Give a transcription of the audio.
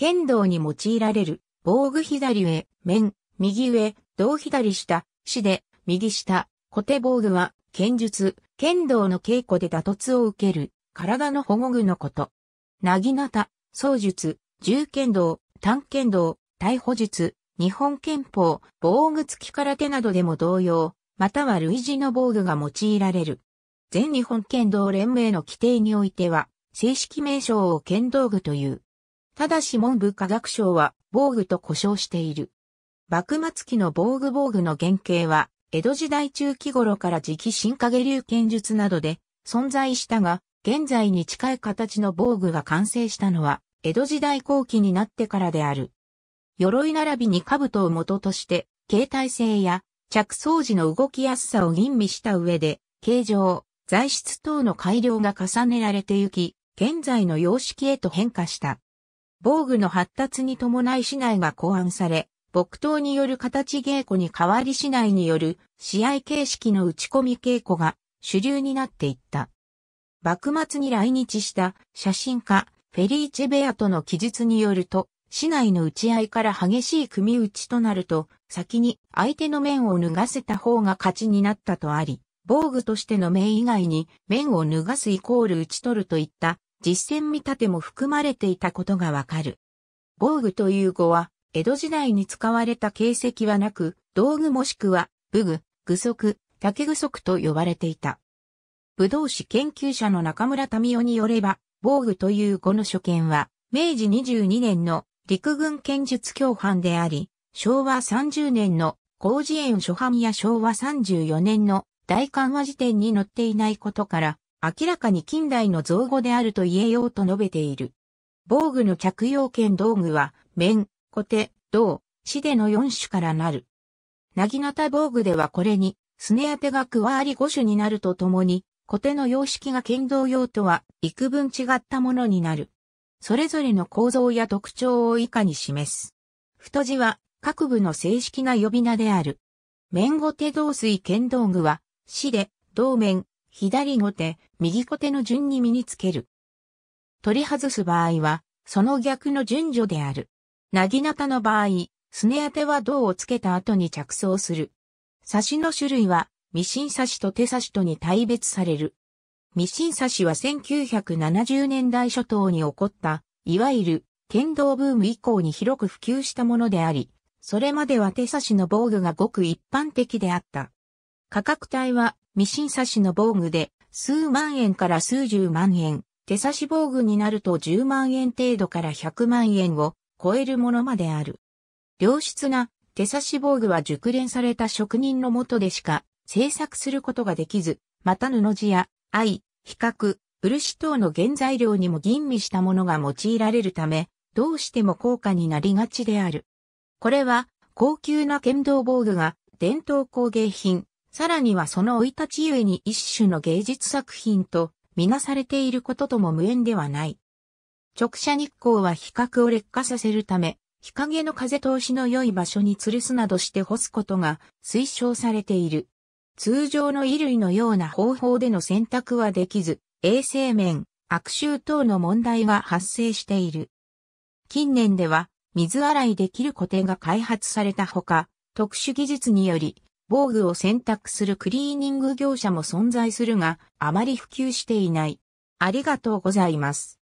剣道に用いられる、防具左上、面、右上、胴左下、死で、右下、小手防具は、剣術、剣道の稽古で打突を受ける、体の保護具のこと。なぎなた、創術、銃剣道、短剣道、逮捕術、日本憲法、防具付き空手などでも同様、または類似の防具が用いられる。全日本剣道連盟の規定においては、正式名称を剣道具という。ただし文部科学省は防具と呼称している。幕末期の防具防具の原型は、江戸時代中期頃から磁気化影流剣術などで存在したが、現在に近い形の防具が完成したのは、江戸時代後期になってからである。鎧並びに兜を元として、携帯性や着装時の動きやすさを吟味した上で、形状、材質等の改良が重ねられてゆき、現在の様式へと変化した。防具の発達に伴い市内が考案され、木刀による形稽古に代わり市内による試合形式の打ち込み稽古が主流になっていった。幕末に来日した写真家フェリーチェベアとの記述によると、市内の打ち合いから激しい組打ちとなると、先に相手の面を脱がせた方が勝ちになったとあり、防具としての面以外に面を脱がすイコール打ち取るといった実践見立ても含まれていたことがわかる。防具という語は、江戸時代に使われた形跡はなく、道具もしくは、武具、具足、竹具足と呼ばれていた。武道士研究者の中村民夫によれば、防具という語の所見は、明治22年の陸軍剣術教範であり、昭和30年の工事園初版や昭和34年の大緩和辞典に載っていないことから、明らかに近代の造語であると言えようと述べている。防具の着用剣道具は、面、小手、銅、死での4種からなる。なぎなた防具ではこれに、すね当てが加わり5種になるとともに、小手の様式が剣道用とは、幾分違ったものになる。それぞれの構造や特徴を以下に示す。太字は、各部の正式な呼び名である。面後手銅、水剣道具は、死で、銅面、左後手、右小手の順に身につける。取り外す場合は、その逆の順序である。なぎなたの場合、すね当ては銅をつけた後に着想する。刺しの種類は、ミシン刺しと手刺しとに大別される。ミシン刺しは1970年代初頭に起こった、いわゆる剣道ブーム以降に広く普及したものであり、それまでは手刺しの防具がごく一般的であった。価格帯はミシン刺しの防具で数万円から数十万円、手刺し防具になると10万円程度から100万円を超えるものまである。良質な手刺し防具は熟練された職人のもとでしか製作することができず、また布地や藍、比較、漆等の原材料にも吟味したものが用いられるため、どうしても高価になりがちである。これは、高級な剣道防具が伝統工芸品、さらにはその生い立ちゆえに一種の芸術作品とみなされていることとも無縁ではない。直射日光は比較を劣化させるため、日陰の風通しの良い場所に吊るすなどして干すことが推奨されている。通常の衣類のような方法での選択はできず、衛生面、悪臭等の問題が発生している。近年では、水洗いできる固定が開発されたほか、特殊技術により、防具を選択するクリーニング業者も存在するが、あまり普及していない。ありがとうございます。